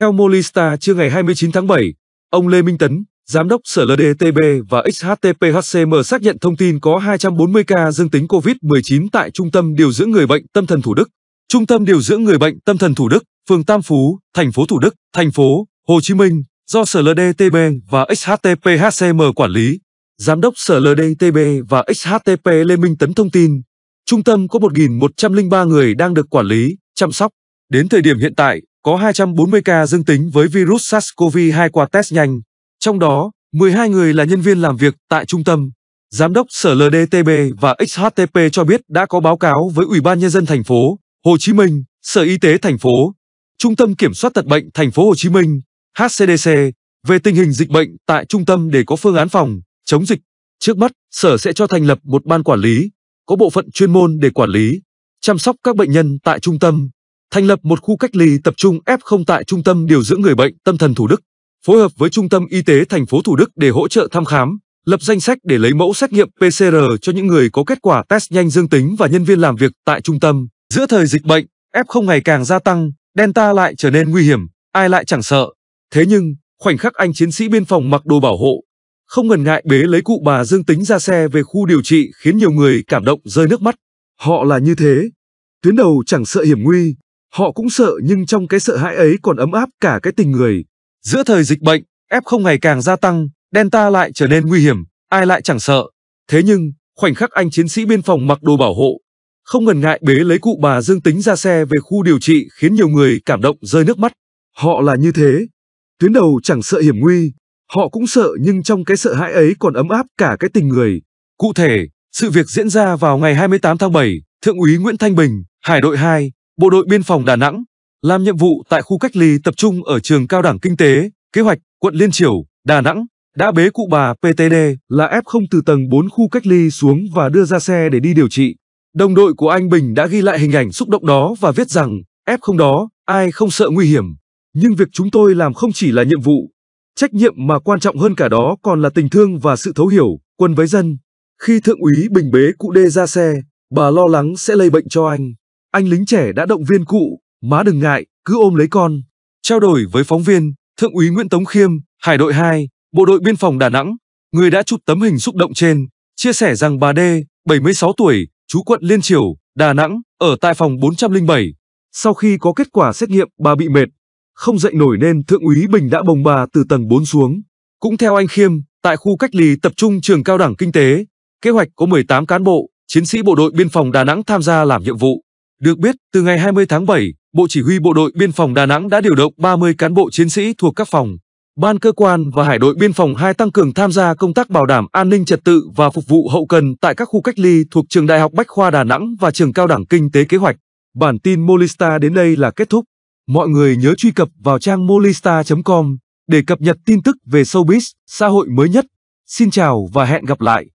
Theo Molista trưa ngày 29 tháng 7, ông Lê Minh Tấn, giám đốc Sở LĐTB và XHTPHCM xác nhận thông tin có 240 ca dương tính COVID-19 tại Trung tâm điều dưỡng người bệnh tâm thần Thủ Đức. Trung tâm điều dưỡng người bệnh tâm thần Thủ Đức, phường Tam Phú, thành phố Thủ Đức, thành phố Hồ Chí Minh do Sở LĐTB và XHTPHCM quản lý. Giám đốc Sở LĐTB và XHTP Lê Minh Tấn thông tin, trung tâm có 1.103 người đang được quản lý, chăm sóc. Đến thời điểm hiện tại, có 240 ca dương tính với virus SARS-CoV-2 qua test nhanh, trong đó 12 người là nhân viên làm việc tại trung tâm. Giám đốc Sở LDTB và XHTP cho biết đã có báo cáo với Ủy ban nhân dân thành phố Hồ Chí Minh, Sở Y tế thành phố, Trung tâm Kiểm soát tật bệnh thành phố Hồ Chí Minh, HCDC về tình hình dịch bệnh tại trung tâm để có phương án phòng chống dịch. Trước mắt, Sở sẽ cho thành lập một ban quản lý có bộ phận chuyên môn để quản lý, chăm sóc các bệnh nhân tại trung tâm thành lập một khu cách ly tập trung F0 tại Trung tâm Điều dưỡng Người bệnh Tâm thần Thủ Đức, phối hợp với Trung tâm Y tế thành phố Thủ Đức để hỗ trợ thăm khám, lập danh sách để lấy mẫu xét nghiệm PCR cho những người có kết quả test nhanh dương tính và nhân viên làm việc tại trung tâm. Giữa thời dịch bệnh, F0 ngày càng gia tăng, Delta lại trở nên nguy hiểm, ai lại chẳng sợ. Thế nhưng, khoảnh khắc anh chiến sĩ biên phòng mặc đồ bảo hộ, không ngần ngại bế lấy cụ bà dương tính ra xe về khu điều trị khiến nhiều người cảm động rơi nước mắt. Họ là như thế. Tuyến đầu chẳng sợ hiểm nguy, Họ cũng sợ nhưng trong cái sợ hãi ấy còn ấm áp cả cái tình người. Giữa thời dịch bệnh, F0 ngày càng gia tăng, Delta lại trở nên nguy hiểm, ai lại chẳng sợ. Thế nhưng, khoảnh khắc anh chiến sĩ biên phòng mặc đồ bảo hộ, không ngần ngại bế lấy cụ bà dương tính ra xe về khu điều trị khiến nhiều người cảm động rơi nước mắt. Họ là như thế. Tuyến đầu chẳng sợ hiểm nguy, họ cũng sợ nhưng trong cái sợ hãi ấy còn ấm áp cả cái tình người. Cụ thể, sự việc diễn ra vào ngày 28 tháng 7, Thượng úy Nguyễn Thanh Bình, Hải đội 2, Bộ đội Biên phòng Đà Nẵng làm nhiệm vụ tại khu cách ly tập trung ở trường Cao đẳng Kinh tế, Kế hoạch, quận Liên Triểu, Đà Nẵng đã bế cụ bà PTD là F0 từ tầng 4 khu cách ly xuống và đưa ra xe để đi điều trị. Đồng đội của anh Bình đã ghi lại hình ảnh xúc động đó và viết rằng F0 đó, ai không sợ nguy hiểm. Nhưng việc chúng tôi làm không chỉ là nhiệm vụ, trách nhiệm mà quan trọng hơn cả đó còn là tình thương và sự thấu hiểu, quân với dân. Khi Thượng úy Bình bế cụ đê ra xe, bà lo lắng sẽ lây bệnh cho anh. Anh lính trẻ đã động viên cụ, má đừng ngại, cứ ôm lấy con. Trao đổi với phóng viên, Thượng úy Nguyễn Tống Khiêm, Hải đội 2, Bộ đội Biên phòng Đà Nẵng, người đã chụp tấm hình xúc động trên, chia sẻ rằng bà D, 76 tuổi, chú quận Liên Triều, Đà Nẵng, ở tại phòng 407. Sau khi có kết quả xét nghiệm, bà bị mệt, không dậy nổi nên Thượng úy Bình đã bồng bà từ tầng 4 xuống. Cũng theo anh Khiêm, tại khu cách ly tập trung trường cao đẳng kinh tế, kế hoạch có 18 cán bộ, chiến sĩ bộ đội biên phòng Đà Nẵng tham gia làm nhiệm vụ. Được biết, từ ngày 20 tháng 7, Bộ Chỉ huy Bộ đội Biên phòng Đà Nẵng đã điều động 30 cán bộ chiến sĩ thuộc các phòng, ban cơ quan và Hải đội Biên phòng 2 tăng cường tham gia công tác bảo đảm an ninh trật tự và phục vụ hậu cần tại các khu cách ly thuộc Trường Đại học Bách khoa Đà Nẵng và Trường Cao đẳng Kinh tế Kế hoạch. Bản tin Molista đến đây là kết thúc. Mọi người nhớ truy cập vào trang molista.com để cập nhật tin tức về showbiz, xã hội mới nhất. Xin chào và hẹn gặp lại!